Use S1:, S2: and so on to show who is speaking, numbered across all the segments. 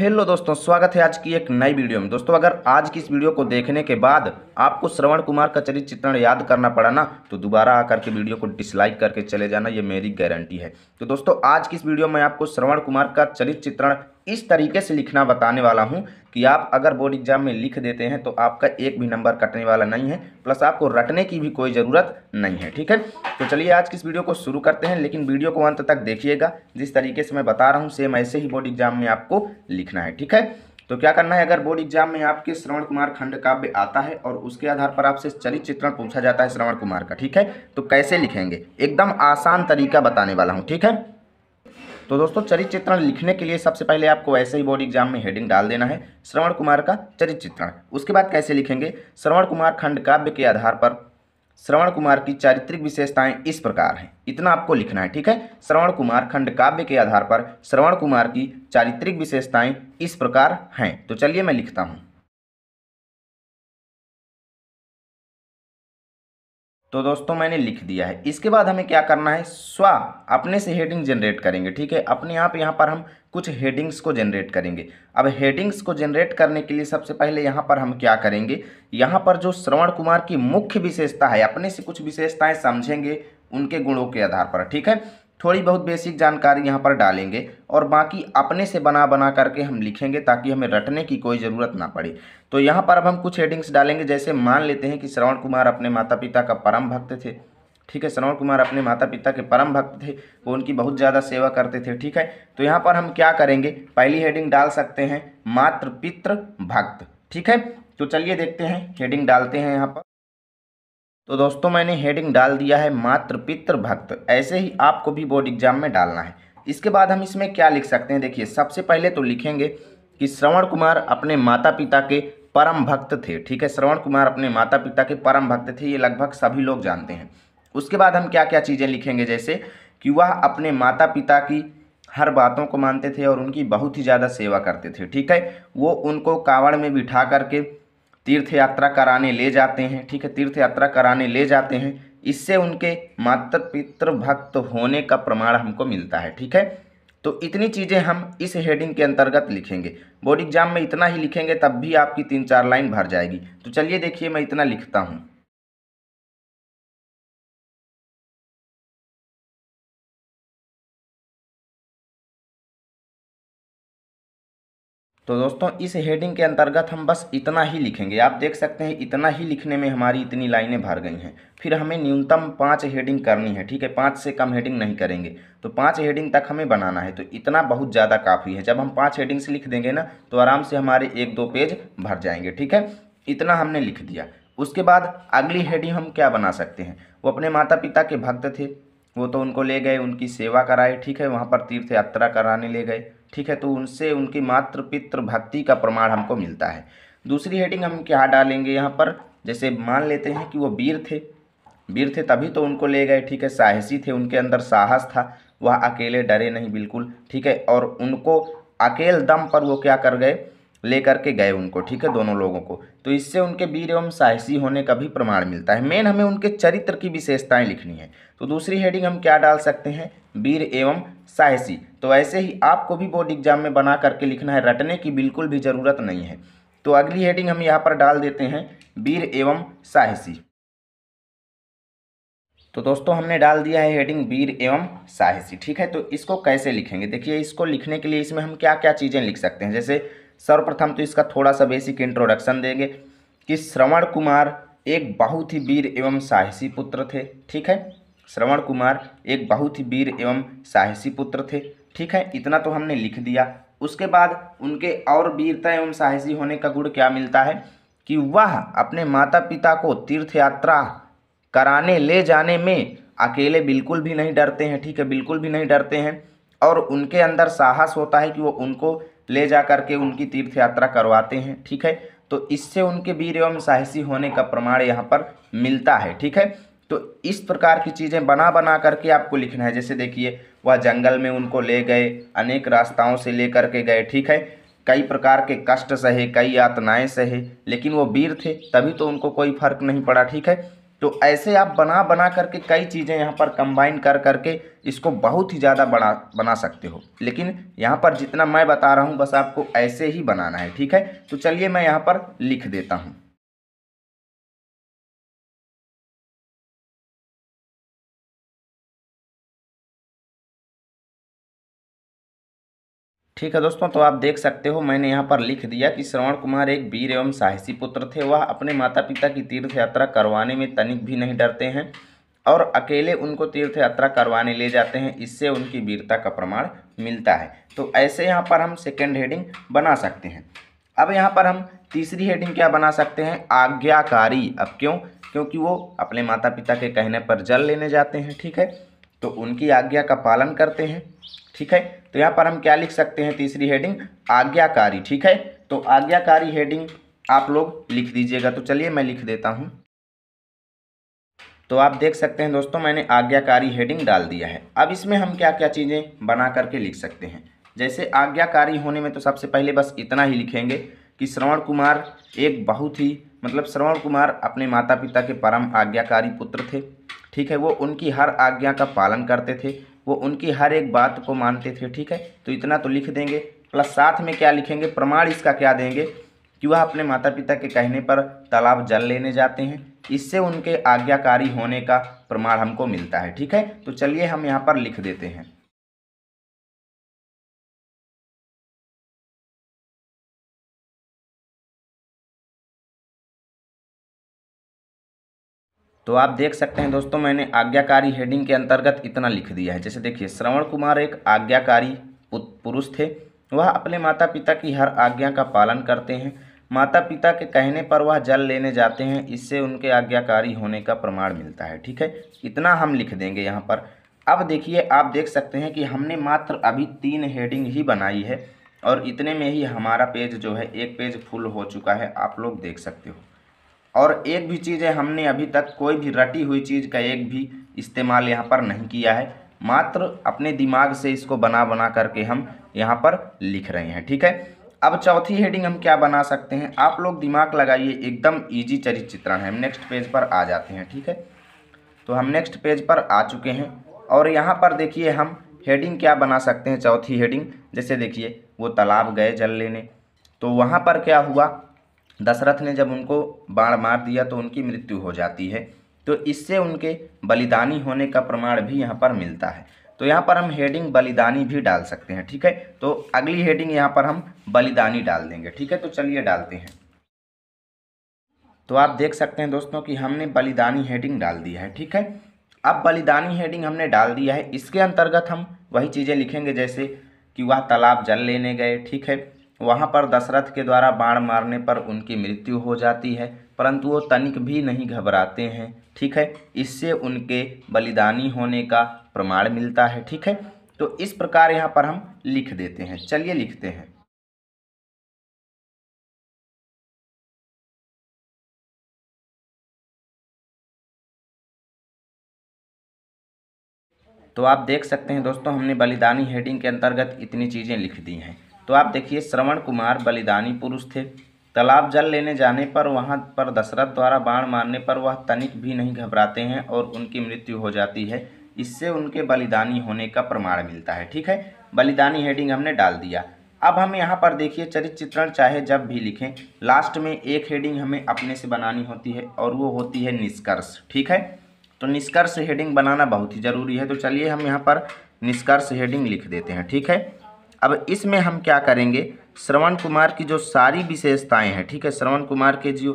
S1: hello दोस्तों स्वागत है आज की एक नई वीडियो में दोस्तों अगर आज की इस वीडियो को देखने के बाद आपको श्रवण कुमार का चरित्र चित्रण याद करना पड़ा ना तो दोबारा आकर के वीडियो को डिसलाइक करके चले जाना ये मेरी गारंटी है तो दोस्तों आज की इस वीडियो में आपको श्रवण कुमार का चरित्र चित्रण इस तरीके से लिखना बताने वाला हूँ कि आप अगर बोर्ड एग्जाम में लिख देते हैं तो आपका एक भी नंबर कटने वाला नहीं है प्लस आपको रटने की भी कोई ज़रूरत नहीं है ठीक है तो चलिए आज की इस वीडियो को शुरू करते हैं लेकिन वीडियो को अंत तक देखिएगा जिस तरीके से मैं बता रहा हूँ सेम ऐसे ही बोर्ड एग्जाम में आपको लिखना है ठीक है तो क्या करना है अगर बोर्ड एग्जाम में आपके श्रवण कुमार खंड काव्य आता है और उसके आधार पर आपसे चरित चित्रण पूछा जाता है श्रवण कुमार का ठीक है तो कैसे लिखेंगे एकदम आसान तरीका बताने वाला हूँ ठीक है तो दोस्तों चरित्र चित्रण लिखने के लिए सबसे पहले आपको ऐसे ही बोर्ड एग्जाम में हेडिंग डाल देना है श्रवण कुमार का चरित्र चित्रण उसके बाद कैसे लिखेंगे श्रवण कुमार खंड काव्य के आधार पर श्रवण कुमार की चारित्रिक विशेषताएं इस प्रकार हैं इतना आपको लिखना है ठीक है श्रवण कुमार खंड काव्य के आधार पर श्रवण कुमार की चारित्रिक विशेषताएं इस प्रकार हैं तो चलिए मैं लिखता हूँ तो दोस्तों मैंने लिख दिया है इसके बाद हमें क्या करना है स्व अपने से हेडिंग जनरेट करेंगे ठीक है अपने आप यहाँ पर हम कुछ हेडिंग्स को जनरेट करेंगे अब हेडिंग्स को जनरेट करने के लिए सबसे पहले यहाँ पर हम क्या करेंगे यहाँ पर जो श्रवण कुमार की मुख्य विशेषता है अपने से कुछ विशेषताएँ समझेंगे उनके गुणों के आधार पर ठीक है थोड़ी बहुत बेसिक जानकारी यहाँ पर डालेंगे और बाकी अपने से बना बना करके हम लिखेंगे ताकि हमें रटने की कोई ज़रूरत ना पड़े तो यहाँ पर अब हम कुछ हेडिंग्स डालेंगे जैसे मान लेते हैं कि श्रवण कुमार अपने माता पिता का परम भक्त थे ठीक है श्रवण कुमार अपने माता पिता के परम भक्त थे वो उनकी बहुत ज़्यादा सेवा करते थे ठीक है तो यहाँ पर हम क्या करेंगे पहली हेडिंग डाल सकते हैं मातृ पितृ भक्त ठीक है तो चलिए देखते हैं हेडिंग डालते हैं यहाँ पर तो दोस्तों मैंने हेडिंग डाल दिया है मात्र पितृ भक्त ऐसे ही आपको भी बोर्ड एग्जाम में डालना है इसके बाद हम इसमें क्या लिख सकते हैं देखिए सबसे पहले तो लिखेंगे कि श्रवण कुमार अपने माता पिता के परम भक्त थे ठीक है श्रवण कुमार अपने माता पिता के परम भक्त थे ये लगभग सभी लोग जानते हैं उसके बाद हम क्या क्या चीज़ें लिखेंगे जैसे कि वह अपने माता पिता की हर बातों को मानते थे और उनकी बहुत ही ज़्यादा सेवा करते थे ठीक है वो उनको कावड़ में बिठा करके तीर्थ यात्रा कराने ले जाते हैं ठीक है तीर्थ यात्रा कराने ले जाते हैं इससे उनके मातृ पितृ भक्त होने का प्रमाण हमको मिलता है ठीक है तो इतनी चीज़ें हम इस हेडिंग के अंतर्गत लिखेंगे बोर्ड एग्जाम में इतना ही लिखेंगे तब भी आपकी तीन चार लाइन भर जाएगी तो चलिए देखिए मैं इतना लिखता हूँ तो दोस्तों इस हेडिंग के अंतर्गत हम बस इतना ही लिखेंगे आप देख सकते हैं इतना ही लिखने में हमारी इतनी लाइनें भर गई हैं फिर हमें न्यूनतम पाँच हेडिंग करनी है ठीक है पाँच से कम हेडिंग नहीं करेंगे तो पाँच हेडिंग तक हमें बनाना है तो इतना बहुत ज़्यादा काफ़ी है जब हम पाँच हेडिंग्स लिख देंगे ना तो आराम से हमारे एक दो पेज भर जाएंगे ठीक है इतना हमने लिख दिया उसके बाद अगली हेडिंग हम क्या बना सकते हैं वो अपने माता पिता के भक्त थे वो तो उनको ले गए उनकी सेवा कराए ठीक है वहाँ पर तीर्थ यात्रा कराने ले गए ठीक है तो उनसे उनकी मातृ पितृ भक्ति का प्रमाण हमको मिलता है दूसरी हेडिंग हम क्या डालेंगे यहाँ पर जैसे मान लेते हैं कि वो वीर थे वीर थे तभी तो उनको ले गए ठीक है साहसी थे उनके अंदर साहस था वह अकेले डरे नहीं बिल्कुल ठीक है और उनको अकेल दम पर वो क्या कर गए लेकर के गए उनको ठीक है दोनों लोगों को तो इससे उनके वीर एवं साहसी होने का भी प्रमाण मिलता है मेन हमें उनके चरित्र की विशेषताएं लिखनी है तो दूसरी हेडिंग हम क्या डाल सकते हैं वीर एवं साहसी तो ऐसे ही आपको भी बोर्ड एग्जाम में बना करके लिखना है रटने की बिल्कुल भी ज़रूरत नहीं है तो अगली हेडिंग हम यहाँ पर डाल देते हैं वीर एवं साहसी तो दोस्तों हमने डाल दिया है हेडिंग वीर एवं साहसी ठीक है तो इसको कैसे लिखेंगे देखिए इसको लिखने के लिए इसमें हम क्या क्या चीज़ें लिख सकते हैं जैसे सर्वप्रथम तो इसका थोड़ा सा बेसिक इंट्रोडक्शन देंगे कि श्रवण कुमार एक बहुत ही वीर एवं साहसी पुत्र थे ठीक है श्रवण कुमार एक बहुत ही वीर एवं साहसी पुत्र थे ठीक है इतना तो हमने लिख दिया उसके बाद उनके और वीरता एवं साहसी होने का गुण क्या मिलता है कि वह अपने माता पिता को तीर्थ यात्रा कराने ले जाने में अकेले बिल्कुल भी नहीं डरते हैं ठीक है बिल्कुल भी नहीं डरते हैं और उनके अंदर साहस होता है कि वो उनको ले जा करके उनकी तीर्थ यात्रा करवाते हैं ठीक है तो इससे उनके वीर एवं साहसी होने का प्रमाण यहाँ पर मिलता है ठीक है तो इस प्रकार की चीज़ें बना बना करके आपको लिखना है जैसे देखिए वह जंगल में उनको ले गए अनेक रास्ताओं से ले करके गए ठीक है कई प्रकार के कष्ट सहे कई यातनाएं सहे लेकिन वो वीर थे तभी तो उनको कोई फर्क नहीं पड़ा ठीक है तो ऐसे आप बना बना करके कई चीज़ें यहाँ पर कंबाइन कर करके इसको बहुत ही ज़्यादा बना बना सकते हो लेकिन यहाँ पर जितना मैं बता रहा हूँ बस आपको ऐसे ही बनाना है ठीक है तो चलिए मैं यहाँ पर लिख देता हूँ ठीक है दोस्तों तो आप देख सकते हो मैंने यहाँ पर लिख दिया कि श्रवण कुमार एक वीर एवं साहसी पुत्र थे वह अपने माता पिता की तीर्थ यात्रा करवाने में तनिक भी नहीं डरते हैं और अकेले उनको तीर्थ यात्रा करवाने ले जाते हैं इससे उनकी वीरता का प्रमाण मिलता है तो ऐसे यहाँ पर हम सेकेंड हेडिंग बना सकते हैं अब यहाँ पर हम तीसरी हेडिंग क्या बना सकते हैं आज्ञाकारी अब क्यों क्योंकि वो अपने माता पिता के कहने पर जल लेने जाते हैं ठीक है तो उनकी आज्ञा का पालन करते हैं ठीक है तो यहाँ पर हम क्या लिख सकते हैं तीसरी हेडिंग आज्ञाकारी ठीक है तो आज्ञाकारी हेडिंग आप लोग लिख दीजिएगा तो चलिए मैं लिख देता हूँ तो आप देख सकते हैं दोस्तों मैंने आज्ञाकारी हेडिंग डाल दिया है अब इसमें हम क्या क्या चीज़ें बना करके लिख सकते हैं जैसे आज्ञाकारी होने में तो सबसे पहले बस इतना ही लिखेंगे कि श्रवण कुमार एक बहुत ही मतलब श्रवण कुमार अपने माता पिता के परम आज्ञाकारी पुत्र थे ठीक है वो उनकी हर आज्ञा का पालन करते थे वो उनकी हर एक बात को मानते थे ठीक है तो इतना तो लिख देंगे प्लस साथ में क्या लिखेंगे प्रमाण इसका क्या देंगे कि वह अपने माता पिता के कहने पर तालाब जल लेने जाते हैं इससे उनके आज्ञाकारी होने का प्रमाण हमको मिलता है ठीक है तो चलिए हम यहाँ पर लिख देते हैं तो आप देख सकते हैं दोस्तों मैंने आज्ञाकारी हेडिंग के अंतर्गत इतना लिख दिया है जैसे देखिए श्रवण कुमार एक आज्ञाकारी पुरुष थे वह अपने माता पिता की हर आज्ञा का पालन करते हैं माता पिता के कहने पर वह जल लेने जाते हैं इससे उनके आज्ञाकारी होने का प्रमाण मिलता है ठीक है इतना हम लिख देंगे यहाँ पर अब देखिए आप देख सकते हैं कि हमने मात्र अभी तीन हेडिंग ही बनाई है और इतने में ही हमारा पेज जो है एक पेज फुल हो चुका है आप लोग देख सकते हो और एक भी चीज़ है हमने अभी तक कोई भी रटी हुई चीज़ का एक भी इस्तेमाल यहाँ पर नहीं किया है मात्र अपने दिमाग से इसको बना बना करके हम यहाँ पर लिख रहे हैं ठीक है अब चौथी हेडिंग हम क्या बना सकते हैं आप लोग दिमाग लगाइए एकदम ईजी चरित चित्रण है हम नेक्स्ट पेज पर आ जाते हैं ठीक है तो हम नेक्स्ट पेज पर आ चुके हैं और यहाँ पर देखिए हम हेडिंग क्या बना सकते हैं चौथी हेडिंग जैसे देखिए वो तालाब गए जल लेने तो वहाँ पर क्या हुआ दशरथ ने जब उनको बाण मार दिया तो उनकी मृत्यु हो जाती है तो इससे उनके बलिदानी होने का प्रमाण भी यहाँ पर मिलता है तो यहाँ पर हम हेडिंग बलिदानी भी डाल सकते हैं ठीक है तो अगली हेडिंग यहाँ पर हम बलिदानी डाल देंगे ठीक है तो चलिए डालते हैं तो आप देख सकते हैं दोस्तों कि हमने बलिदानी हेडिंग डाल दिया है ठीक है अब बलिदानी हेडिंग हमने डाल दिया है इसके अंतर्गत हम वही चीज़ें लिखेंगे जैसे कि वह तालाब जल लेने गए ठीक है वहाँ पर दशरथ के द्वारा बाण मारने पर उनकी मृत्यु हो जाती है परंतु वो तनिक भी नहीं घबराते हैं ठीक है इससे उनके बलिदानी होने का प्रमाण मिलता है ठीक है तो इस प्रकार यहाँ पर हम लिख देते हैं चलिए लिखते हैं तो आप देख सकते हैं दोस्तों हमने बलिदानी हेडिंग के अंतर्गत इतनी चीज़ें लिख दी हैं तो आप देखिए श्रवण कुमार बलिदानी पुरुष थे तालाब जल लेने जाने पर वहाँ पर दशरथ द्वारा बाण मारने पर वह तनिक भी नहीं घबराते हैं और उनकी मृत्यु हो जाती है इससे उनके बलिदानी होने का प्रमाण मिलता है ठीक है बलिदानी हेडिंग हमने डाल दिया अब हम यहाँ पर देखिए चरित्र चित्रण चाहे जब भी लिखें लास्ट में एक हेडिंग हमें अपने से बनानी होती है और वो होती है निष्कर्ष ठीक है तो निष्कर्ष हेडिंग बनाना बहुत ही ज़रूरी है तो चलिए हम यहाँ पर निष्कर्ष हेडिंग लिख देते हैं ठीक है अब इसमें हम क्या करेंगे श्रवण कुमार की जो सारी विशेषताएं हैं ठीक है श्रवण कुमार के जो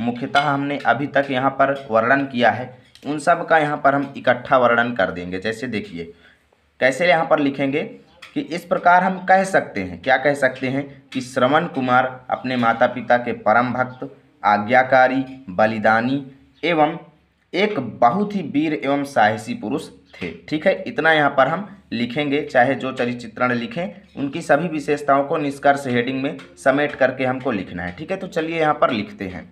S1: मुख्यतः हमने अभी तक यहाँ पर वर्णन किया है उन सब का यहाँ पर हम इकट्ठा वर्णन कर देंगे जैसे देखिए कैसे यहाँ पर लिखेंगे कि इस प्रकार हम कह सकते हैं क्या कह सकते हैं कि श्रवण कुमार अपने माता पिता के परम भक्त आज्ञाकारी बलिदानी एवं एक बहुत ही वीर एवं साहसी पुरुष थे ठीक है इतना यहाँ पर हम लिखेंगे चाहे जो चरिचित्रण लिखें उनकी सभी विशेषताओं को निष्कर्ष हेडिंग में समेट करके हमको लिखना है ठीक है तो चलिए यहाँ पर लिखते हैं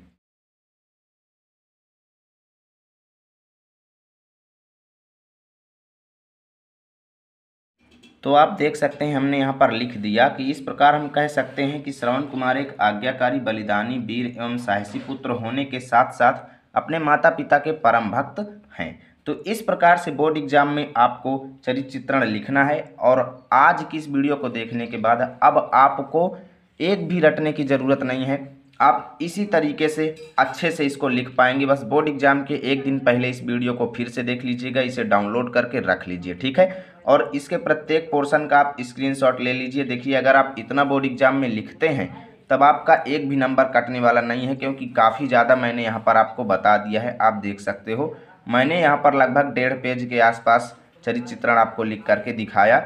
S1: तो आप देख सकते हैं हमने यहाँ पर लिख दिया कि इस प्रकार हम कह सकते हैं कि श्रवण कुमार एक आज्ञाकारी बलिदानी वीर एवं साहसी पुत्र होने के साथ साथ अपने माता पिता के परम भक्त हैं तो इस प्रकार से बोर्ड एग्जाम में आपको चरित्र चित्रण लिखना है और आज की इस वीडियो को देखने के बाद अब आपको एक भी रटने की ज़रूरत नहीं है आप इसी तरीके से अच्छे से इसको लिख पाएंगे बस बोर्ड एग्जाम के एक दिन पहले इस वीडियो को फिर से देख लीजिएगा इसे डाउनलोड करके रख लीजिए ठीक है और इसके प्रत्येक पोर्शन का आप स्क्रीनशॉट ले लीजिए देखिए अगर आप इतना बोर्ड एग्जाम में लिखते हैं तब आपका एक भी नंबर कटने वाला नहीं है क्योंकि काफ़ी ज़्यादा मैंने यहाँ पर आपको बता दिया है आप देख सकते हो मैंने यहाँ पर लगभग डेढ़ पेज के आसपास चरित्रण चित्रण आपको लिख करके दिखाया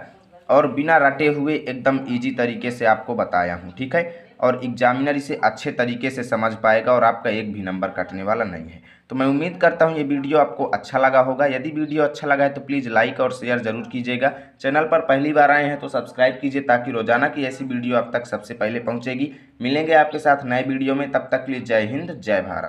S1: और बिना रटे हुए एकदम इजी तरीके से आपको बताया हूँ ठीक है और एग्जामिनर इसे अच्छे तरीके से समझ पाएगा और आपका एक भी नंबर कटने वाला नहीं है तो मैं उम्मीद करता हूँ ये वीडियो आपको अच्छा लगा होगा यदि वीडियो अच्छा लगा है तो प्लीज़ लाइक और शेयर ज़रूर कीजिएगा चैनल पर पहली बार आए हैं तो सब्सक्राइब कीजिए ताकि रोजाना की ऐसी वीडियो आप तक सबसे पहले पहुँचेगी मिलेंगे आपके साथ नए वीडियो में तब तक के लिए जय हिंद जय भारत